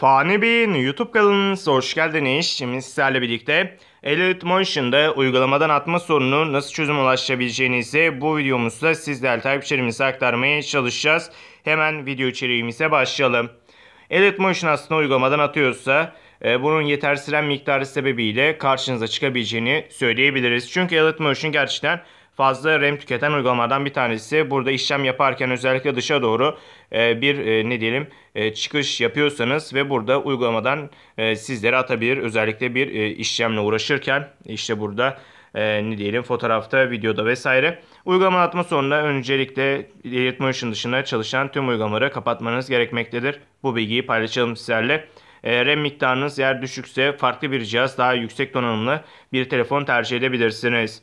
Fani Bey'in YouTube kanalınıza hoş geldiniz. Şimdi sizlerle birlikte Elite Motion'da uygulamadan atma sorunu nasıl çözüm ulaşabileceğinizi bu videomuzda sizlerle takipçilerimize aktarmaya çalışacağız. Hemen video içeriğimize başlayalım. Elite Motion aslında uygulamadan atıyorsa e, bunun yetersilen miktarı sebebiyle karşınıza çıkabileceğini söyleyebiliriz. Çünkü Elite Motion gerçekten fazla RAM tüketen uygulamalardan bir tanesi. Burada işlem yaparken özellikle dışa doğru e, bir e, ne diyelim e, çıkış yapıyorsanız ve burada uygulamadan sizlere atabilir. Özellikle bir işlemle uğraşırken işte burada ne diyelim fotoğrafta, videoda vesaire. Uygulama atma sonunda öncelikle Editmotion dışında çalışan tüm uygulamaları kapatmanız gerekmektedir. Bu bilgiyi paylaşalım sizlerle. RAM miktarınız eğer düşükse farklı bir cihaz daha yüksek donanımlı bir telefon tercih edebilirsiniz.